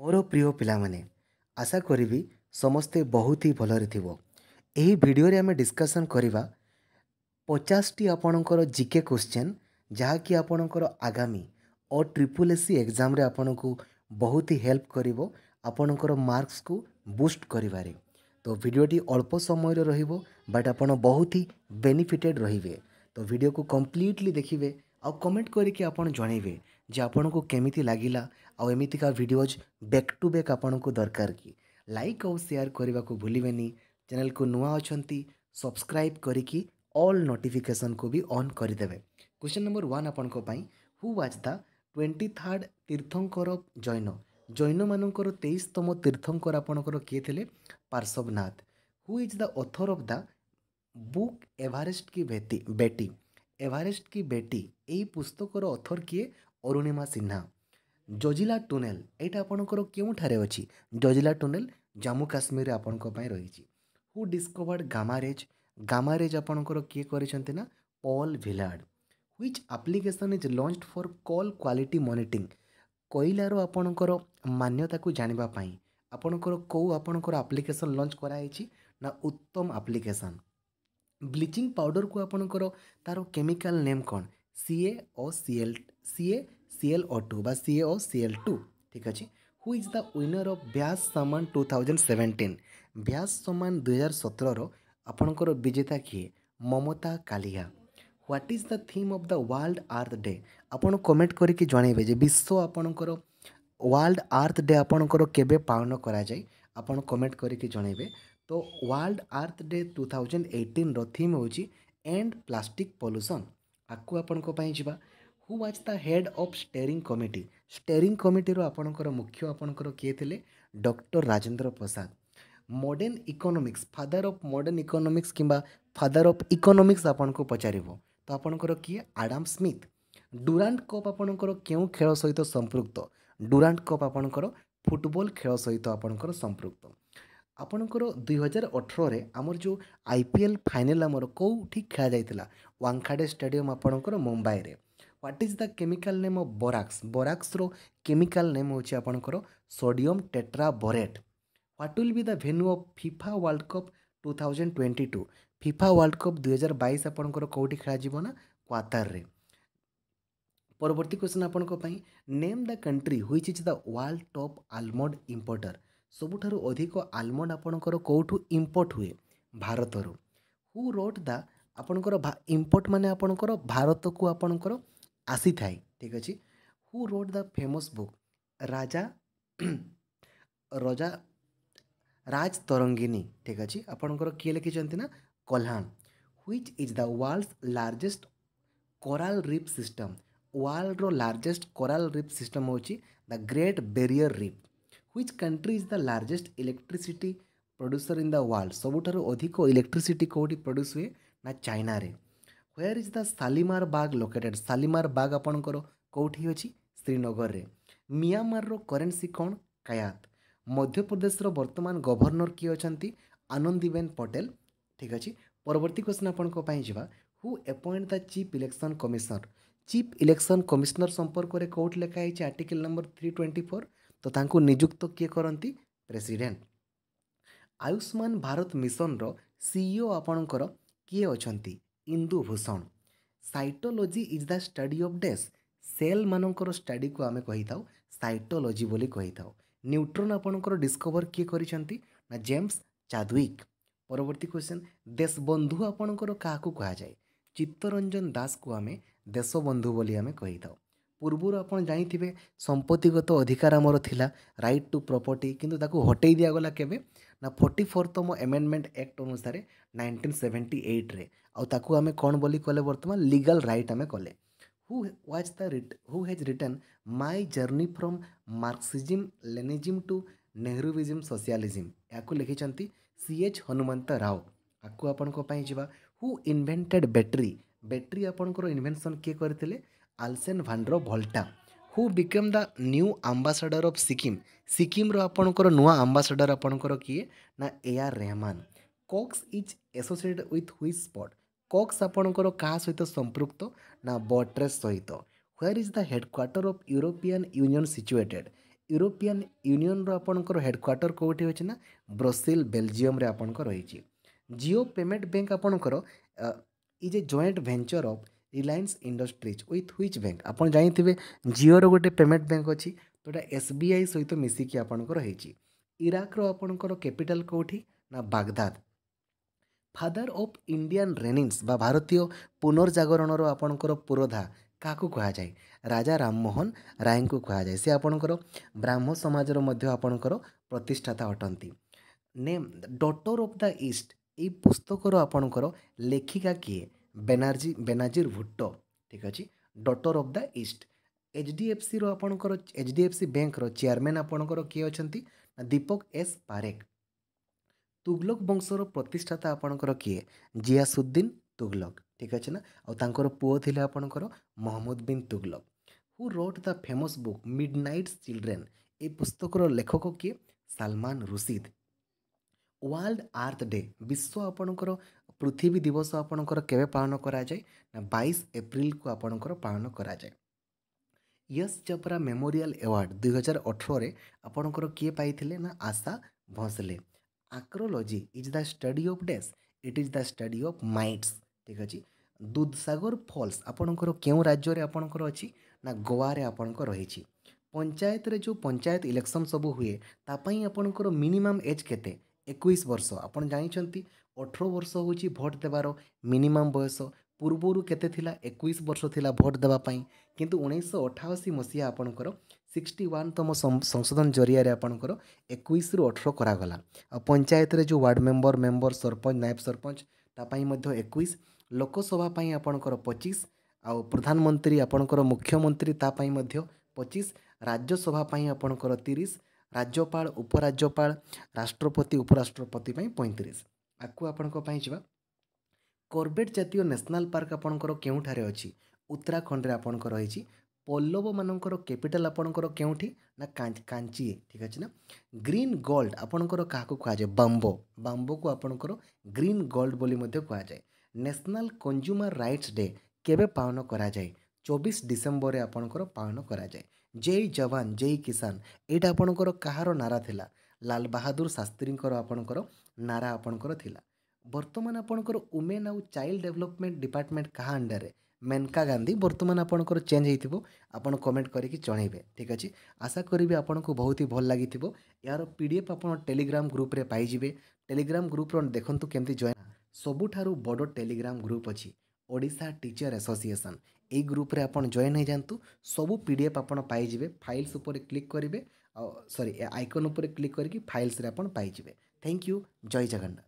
ମୋର ପ୍ରିୟ ପିଲାମାନେ ଆଶା କରିବି ସମସ୍ତେ ବହୁତ ହି ଭଲରେ ଥିବ ଏହି ଭିଡ଼ିଓରେ ଆମେ ଡିସ୍କସନ୍ କରିବା ପଚାଶଟି ଆପଣଙ୍କର ଜିକେ କୋଶ୍ଚେନ୍ ଯାହାକି ଆପଣଙ୍କର ଆଗାମୀ ଓ ଟ୍ରିପୁଲ୍ ଏସ୍ ସି ଏକ୍ଜାମ୍ରେ ଆପଣଙ୍କୁ ବହୁତ ହି ହେଲ୍ପ କରିବ ଆପଣଙ୍କର ମାର୍କସକୁ ବୁଷ୍ଟ କରିବାରେ ତ ଭିଡ଼ିଓଟି ଅଳ୍ପ ସମୟର ରହିବ ବଟ୍ ଆପଣ ବହୁତ ହି ବେନିଫିଟେଡ଼୍ ରହିବେ ତ ଭିଡ଼ିଓକୁ କମ୍ପ୍ଲିଟଲି ଦେଖିବେ ଆଉ କମେଣ୍ଟ କରିକି ଆପଣ ଜଣାଇବେ ଯେ ଆପଣଙ୍କୁ କେମିତି ଲାଗିଲା ଆଉ ଏମିତିକା ଭିଡ଼ିଓଜ୍ ବ୍ୟାକ୍ ଟୁ ବ୍ୟାକ୍ ଆପଣଙ୍କୁ ଦରକାର କି ଲାଇକ୍ ଆଉ ସେୟାର କରିବାକୁ ଭୁଲିବେନି ଚ୍ୟାନେଲକୁ ନୂଆ ଅଛନ୍ତି ସବସ୍କ୍ରାଇବ୍ କରିକି ଅଲ୍ ନୋଟିଫିକେସନ୍କୁ ବି ଅନ୍ କରିଦେବେ କ୍ୱେଶ୍ଚନ୍ ନମ୍ବର ୱାନ୍ ଆପଣଙ୍କ ପାଇଁ who was the twenty third ତୀର୍ଥଙ୍କର ଜୈନ ଜୈନମାନଙ୍କର ତେଇଶତମ ତୀର୍ଥଙ୍କର ଆପଣଙ୍କର କିଏ ଥିଲେ Parshvanath who is the author of the book Everest ki Beti Beti Everest ki Beti ଏହି ପୁସ୍ତକର ଅଥର କିଏ ଅରୁଣିମା ସିହ୍ନା ଜଜିଲା ଟୁନେଲ୍ ଏଇଟା ଆପଣଙ୍କର କେଉଁଠାରେ ଅଛି ଜଜିଲା ଟୁନେଲ୍ ଜାମ୍ମୁ କାଶ୍ମୀରରେ ଆପଣଙ୍କ ପାଇଁ ରହିଛି ହୁ ଡିସ୍କଭର୍ଡ଼ ଗାମାରେଜ୍ ଗାମାରେଜ୍ ଆପଣଙ୍କର କିଏ କରିଛନ୍ତି ନା Paul Villard which application is launch for call quality monitoring କୋଇଲାର ଆପଣଙ୍କର ମାନ୍ୟତାକୁ ଜାଣିବା ପାଇଁ ଆପଣଙ୍କର କେଉଁ ଆପଣଙ୍କର ଆପ୍ଲିକେସନ୍ ଲଞ୍ଚ କରାଯାଇଛି ନା ଉତ୍ତମ ଆପ୍ଲିକେସନ୍ ବ୍ଲିଚିଂ ପାଉଡ଼ରକୁ ଆପଣଙ୍କର ତା'ର କେମିକାଲ୍ ନେମ୍ କ'ଣ CA O C L CA CL O two বা সিএ ও সিএল টু ঠিক আছে who is the winner of Vyas Samman two thousand seventeen Vyas ସମାନ ଦୁଇହଜାର ସତରର ଆପଣଙ୍କର ବିଜେତା କିଏ Mamta Kalia what is the theme of the world earth day ଆପଣ କମେଣ୍ଟ କରିକି ଜଣାଇବେ ଯେ ବିଶ୍ୱ ଆପଣଙ୍କର ୱାର୍ଲଡ଼ ଆର୍ଥ ଡେ ଆପଣଙ୍କର କେବେ ପାଳନ କରାଯାଏ ଆପଣ କମେଣ୍ଟ କରିକି ଜଣାଇବେ ତ world earth day two thousand ଏଇଟିନ୍ର ଥିମ୍ ହେଉଛି ଏଣ୍ଡ ପ୍ଲାଷ୍ଟିକ୍ ପଲ୍ୟୁସନ୍ ଆକୁ ଆପଣଙ୍କ ପାଇଁ ଯିବା who was the head of steering committee steering କମିଟିର ଆପଣଙ୍କର ମୁଖ୍ୟ ଆପଣଙ୍କର କିଏ ଥିଲେ doctor Rajendra Prasad modern economics father of modern economics କିମ୍ବା ଫାଦର ଅଫ୍ ଇକୋନୋମିକ୍ସ ଆପଣଙ୍କୁ ପଚାରିବ ତ ଆପଣଙ୍କର କିଏ ଆଡ଼ାମ୍ ସ୍ମିଥ୍ ଡୁରାଣ୍ଟ କପ୍ ଆପଣଙ୍କର କେଉଁ ଖେଳ ସହିତ ସମ୍ପୃକ୍ତ ଡୁରାଣ୍ଟ କପ୍ ଆପଣଙ୍କର ଫୁଟବଲ୍ ଖେଳ ସହିତ ଆପଣଙ୍କର ସମ୍ପୃକ୍ତ ଆପଣଙ୍କର ଦୁଇହଜାର ଅଠରରେ ଆମର ଯେଉଁ ଆଇ ପି ଏଲ୍ ଫାଇନାଲ୍ ଆମର କେଉଁଠି ଖେଳାଯାଇଥିଲା ୱାଙ୍ଗଖାଡ଼େ ଷ୍ଟାଡ଼ିୟମ୍ ଆପଣଙ୍କର ମୁମ୍ବାଇରେ what is the chemical name of borax ବରାକ୍ସର କେମିକାଲ ନେମ୍ ହେଉଛି ଆପଣଙ୍କର sodium tetra borate what will be the venue of FIFA world cup two thousand twenty two FIFA world cup ଦୁଇହଜାର ବାଇଶ ଆପଣଙ୍କର କେଉଁଠି ଖେଳାଯିବ ନା କ୍ୱାତାରରେ ପରବର୍ତ୍ତୀ କ୍ୱେଶ୍ଚନ୍ ଆପଣଙ୍କ ପାଇଁ name the country which is the world top almond importer ସବୁଠାରୁ ଅଧିକ ଆଲମଣ୍ଡ ଆପଣଙ୍କର କେଉଁଠୁ ଇମ୍ପୋର୍ଟ ହୁଏ ଭାରତରୁ ହୁ ରୋଟ୍ ଦା ଆପଣଙ୍କର ଇମ୍ପୋର୍ଟ ମାନେ ଆପଣଙ୍କର ଭାରତକୁ ଆପଣଙ୍କର ଆସିଥାଏ ଠିକ୍ ଅଛି who wrote the famous book Raja Raja Raj Tarangini ଠିକ୍ ଅଛି ଆପଣଙ୍କର କିଏ ଲେଖିଛନ୍ତି ନା Kalhan which is the world's largest coral reef system ୱାର୍ଲଡ୍ର ଲାର୍ଜେଷ୍ଟ କୋରାଲ୍ ରିପ୍ ସିଷ୍ଟମ୍ ହେଉଛି the great barrier reef which country is the largest electricity producer in the world ସବୁଠାରୁ ଅଧିକ ଇଲେକ୍ଟ୍ରିସିଟି କେଉଁଠି ପ୍ରଡ୍ୟୁସ୍ ହୁଏ ନା ଚାଇନାରେ where is the Shalimar Bagh located Salimar Bagh ଆପଣଙ୍କର କେଉଁଠି ଅଛି ଶ୍ରୀନଗରରେ ମିଆଁମାରର କରେନ୍ସି କ'ଣ କାୟାତ ମଧ୍ୟପ୍ରଦେଶର ବର୍ତ୍ତମାନ ଗଭର୍ଣ୍ଣର କିଏ ଅଛନ୍ତି ଆନନ୍ଦୀବେନ୍ ପଟେଲ ଠିକ୍ ଅଛି ପରବର୍ତ୍ତୀ କ୍ୱେଶ୍ଚନ୍ ଆପଣଙ୍କ ପାଇଁ ଯିବା who appoint the chief election commissioner chief election commissioner ସମ୍ପର୍କରେ କେଉଁଠି ଲେଖା ହେଇଛି article number three twenty four ତ ତାଙ୍କୁ ନିଯୁକ୍ତ କିଏ କରନ୍ତି ପ୍ରେସିଡେଣ୍ଟ ଆୟୁଷ୍ମାନ ଭାରତ ମିଶନର ସିଇଓ ଆପଣଙ୍କର କିଏ ଅଛନ୍ତି Indubhushan cytology is the study of ଡେସ୍ ସେଲ୍ମାନଙ୍କର ଷ୍ଟଡିକୁ ଆମେ କହିଥାଉ ସାଇଟୋଲୋଜି ବୋଲି କହିଥାଉ ନ୍ୟୁଟ୍ରନ୍ ଆପଣଙ୍କର ଡିସ୍କଭର କିଏ କରିଛନ୍ତି ନା ଜେମ୍ସ ଚାଦୱିକ୍ ପରବର୍ତ୍ତୀ କ୍ୱେଶ୍ଚନ୍ ଦେଶବନ୍ଧୁ ଆପଣଙ୍କର କାହାକୁ କୁହାଯାଏ ଚିତ୍ତରଞ୍ଜନ ଦାସକୁ ଆମେ ଦେଶବନ୍ଧୁ ବୋଲି ଆମେ କହିଥାଉ ପୂର୍ବରୁ ଆପଣ ଜାଣିଥିବେ ସମ୍ପତ୍ତିଗତ ଅଧିକାର ଆମର ଥିଲା ରାଇଟ୍ ଟୁ ପ୍ରପର୍ଟି କିନ୍ତୁ ତାକୁ ହଟେଇ ଦିଆଗଲା କେବେ ନା ଫର୍ଟି ଫୋର୍ଥମ ଆମେଣ୍ଡମେଣ୍ଟ ଆକ୍ଟ ଅନୁସାରେ ନାଇଣ୍ଟିନ୍ ସେଭେଣ୍ଟି ଏଇଟ୍ରେ ଆଉ ତାକୁ ଆମେ କ'ଣ ବୋଲି କଲେ ବର୍ତ୍ତମାନ ଲିଗାଲ୍ ରାଇଟ୍ ଆମେ କଲେ who was the writ who has written my journey from Marxism Leninism to Nehruvism socialism ଏହାକୁ ଲେଖିଛନ୍ତି ସି ଏଚ୍ ହନୁମନ୍ତ ରାଓ ଆକୁ ଆପଣଙ୍କ ପାଇଁ ଯିବା ହୁ ଇନଭେଣ୍ଟେଡ୍ ବ୍ୟାଟେରୀ ବ୍ୟାଟେରୀ ଆପଣଙ୍କର ଇନଭେନସନ୍ କିଏ କରିଥିଲେ Alessandro Volta who became the new ambassador of Sikkim ସିକିମ୍ର ଆପଣଙ୍କର ନୂଆ ଆମ୍ବାସାଡ଼ର ଆପଣଙ୍କର କିଏ ନା A R Rahman cox is associated with which sport cox ଆପଣଙ୍କର କାହା ସହିତ ସମ୍ପୃକ୍ତ ନା ବଟ୍ରେସ୍ ସହିତ where is the headquarter of European Union situated European ୟୁନିୟନ୍ର ଆପଣଙ୍କର ହେଡ଼କ୍ୱାର୍ଟର କେଉଁଠି ଅଛି ନା ବ୍ରସିଲ୍ ବେଲଜିୟମ୍ରେ ଆପଣଙ୍କର ରହିଛି ଜିଓ ପେମେଣ୍ଟ ବ୍ୟାଙ୍କ ଆପଣଙ୍କର is a joint venture of Reliance industries with which bank ଆପଣ ଜାଣିଥିବେ ଜିଓର ଗୋଟେ ପେମେଣ୍ଟ ବ୍ୟାଙ୍କ ଅଛି ତ ଏଇଟା ଏସ୍ ବି ଆଇ ସହିତ ମିଶିକି ଆପଣଙ୍କର ହେଇଛି ଇରାକର ଆପଣଙ୍କର କ୍ୟାପିଟାଲ୍ କେଉଁଠି ନା Baghdad father of Indian renaissance ବା ଭାରତୀୟ ପୁନର୍ଜାଗରଣର ଆପଣଙ୍କର ପୁରୋଧା କାହାକୁ କୁହାଯାଏ ରାଜା ରାମମୋହନ ରାୟଙ୍କୁ କୁହାଯାଏ ସେ ଆପଣଙ୍କର ବ୍ରାହ୍ମ ସମାଜର ମଧ୍ୟ ଆପଣଙ୍କର ପ୍ରତିଷ୍ଠାତା ଅଟନ୍ତି name daughter of the east ଏହି ପୁସ୍ତକର ଆପଣଙ୍କର ଲେଖିକା କିଏ ବେନାର୍ଜୀ ବେନାଜିର ଭୁଟ୍ଟୋ ଠିକ୍ ଅଛି daughter of the east H D F ସିର ଆପଣଙ୍କର ଏଚ୍ ଡି ଏଫ୍ ସି ବ୍ୟାଙ୍କର ଚେୟାରମ୍ୟାନ୍ ଆପଣଙ୍କର କିଏ ଅଛନ୍ତି ଦୀପକ ଏସ୍ ପାରେଖ ତୁଗଲକ୍ ବଂଶର ପ୍ରତିଷ୍ଠାତା ଆପଣଙ୍କର କିଏ ଜିଆସୁଦ୍ଦିନ୍ ତୁଗଲକ୍ ଠିକ୍ ଅଛି ନା ଆଉ ତାଙ୍କର ପୁଅ ଥିଲେ ଆପଣଙ୍କର Muhammad bin Tughlaq who wrote the famous book midnight children ଏ ପୁସ୍ତକର ଲେଖକ କିଏ Salman Rushdie world earth day ବିଶ୍ୱ ଆପଣଙ୍କର ପୃଥିବୀ ଦିବସ ଆପଣଙ୍କର କେବେ ପାଳନ କରାଯାଏ ନା ବାଇଶ ଏପ୍ରିଲକୁ ଆପଣଙ୍କର ପାଳନ କରାଯାଏ ୟସ୍ ଚୋପ୍ରା ମେମୋରିଆଲ ଆୱାର୍ଡ଼ ଦୁଇହଜାର ଅଠରରେ ଆପଣଙ୍କର କିଏ ପାଇଥିଲେ ନା Asha Bhosle acrology is the study of ଡେସ୍ it is the study of minds ଠିକ୍ ଅଛି ଦୁଧସାଗର ଫଲ୍ସ ଆପଣଙ୍କର କେଉଁ ରାଜ୍ୟରେ ଆପଣଙ୍କର ଅଛି ନା ଗୋଆରେ ଆପଣଙ୍କ ରହିଛି ପଞ୍ଚାୟତରେ ଯେଉଁ ପଞ୍ଚାୟତ ଇଲେକ୍ସନ୍ ସବୁ ହୁଏ ତା ପାଇଁ ଆପଣଙ୍କର ମିନିମମ୍ ଏଜ୍ କେତେ ଏକୋଇଶ ବର୍ଷ ଆପଣ ଜାଣିଛନ୍ତି ଅଠର ବର୍ଷ ହେଉଛି ଭୋଟ୍ ଦେବାର ମିନିମମ୍ ବୟସ ପୂର୍ବରୁ କେତେ ଥିଲା ଏକୋଇଶ ବର୍ଷ ଥିଲା ଭୋଟ୍ ଦେବା ପାଇଁ କିନ୍ତୁ ଉଣେଇଶହ ଅଠାଅଶୀ ମସିହା ଆପଣଙ୍କର ସିକ୍ସଟି ୱାନ୍ତମ ସଂଶୋଧନ ଜରିଆରେ ଆପଣଙ୍କର ଏକୋଇଶରୁ ଅଠର କରାଗଲା ଆଉ ପଞ୍ଚାୟତରେ ଯେଉଁ ୱାର୍ଡ଼ ମେମ୍ବର ମେମ୍ବର ସରପଞ୍ଚ ନାୟବ ସରପଞ୍ଚ ତା ପାଇଁ ମଧ୍ୟ ଏକୋଇଶ ଲୋକସଭା ପାଇଁ ଆପଣଙ୍କର ପଚିଶ ଆଉ ପ୍ରଧାନମନ୍ତ୍ରୀ ଆପଣଙ୍କର ମୁଖ୍ୟମନ୍ତ୍ରୀ ତା ପାଇଁ ମଧ୍ୟ ପଚିଶ ରାଜ୍ୟସଭା ପାଇଁ ଆପଣଙ୍କର ତିରିଶ ରାଜ୍ୟପାଳ ଉପରାଜ୍ୟପାଳ ରାଷ୍ଟ୍ରପତି ଉପରାଷ୍ଟ୍ରପତି ପାଇଁ ପଇଁତିରିଶ ଆକୁ ଆପଣଙ୍କ ପାଇଁ ଯିବା କର୍ବେଟ୍ ଜାତୀୟ ନ୍ୟାସନାଲ୍ ପାର୍କ ଆପଣଙ୍କର କେଉଁଠାରେ ଅଛି ଉତ୍ତରାଖଣ୍ଡରେ ଆପଣଙ୍କର ରହିଛି ପଲ୍ଲବମାନଙ୍କର କ୍ୟାପିଟାଲ୍ ଆପଣଙ୍କର କେଉଁଠି ନା କାଞ୍ଚି ଠିକ୍ ଅଛି ନା ଗ୍ରୀନ୍ ଗୋଲ୍ଡ ଆପଣଙ୍କର କାହାକୁ କୁହାଯାଏ ବାମ୍ବ ବାମ୍ବକୁ ଆପଣଙ୍କର ଗ୍ରୀନ୍ ଗୋଲ୍ଡ ବୋଲି ମଧ୍ୟ କୁହାଯାଏ ନ୍ୟାସନାଲ୍ କଞ୍ଜୁମର୍ ରାଇଟ୍ସ ଡେ କେବେ ପାଳନ କରାଯାଏ ଚବିଶ ଡିସେମ୍ବରରେ ଆପଣଙ୍କର ପାଳନ କରାଯାଏ ଜୟ ଯବାନ ଜେଇ କିଷାନ ଏଇଟା ଆପଣଙ୍କର କାହାର ନାରା ଥିଲା ଲାଲ ବାହାଦୁର ଶାସ୍ତ୍ରୀଙ୍କର ଆପଣଙ୍କର ନାରା ଆପଣଙ୍କର ଥିଲା ବର୍ତ୍ତମାନ ଆପଣଙ୍କର ଓମେନ୍ ଆଉ ଚାଇଲ୍ଡ ଡେଭଲପମେଣ୍ଟ ଡିପାର୍ଟମେଣ୍ଟ କାହା ଅଣ୍ଡରରେ ମେନକା ଗାନ୍ଧୀ ବର୍ତ୍ତମାନ ଆପଣଙ୍କର ଚେଞ୍ଜ ହେଇଥିବ ଆପଣ କମେଣ୍ଟ କରିକି ଜଣାଇବେ ଠିକ୍ ଅଛି ଆଶା କରିବି ଆପଣଙ୍କୁ ବହୁତ ହି ଭଲ ଲାଗିଥିବ ଏହାର ପି ଡି ଏଫ୍ ଆପଣ ଟେଲିଗ୍ରାମ ଗ୍ରୁପ୍ରେ ପାଇଯିବେ ଟେଲିଗ୍ରାମ ଗ୍ରୁପ୍ର ଦେଖନ୍ତୁ କେମିତି ଜଏନ୍ ସବୁଠାରୁ ବଡ଼ ଟେଲିଗ୍ରାମ ଗ୍ରୁପ୍ ଅଛି ଓଡ଼ିଶା ଟିଚର୍ ଆସୋସିଏସନ୍ ଏଇ ଗ୍ରୁପ୍ରେ ଆପଣ ଜଏନ୍ ହେଇଯାଆନ୍ତୁ ସବୁ ପି ଡି ଏଫ୍ ଆପଣ ପାଇଯିବେ ଫାଇଲ୍ସ ଉପରେ କ୍ଲିକ୍ କରିବେ ସରି ଆଇକନ୍ ଉପରେ କ୍ଲିକ୍ କରିକି ଫାଇଲ୍ସରେ ଆପଣ ପାଇଯିବେ ଥ୍ୟାଙ୍କ ୟୁ ଜୟ ଜଗନ୍ନାଥ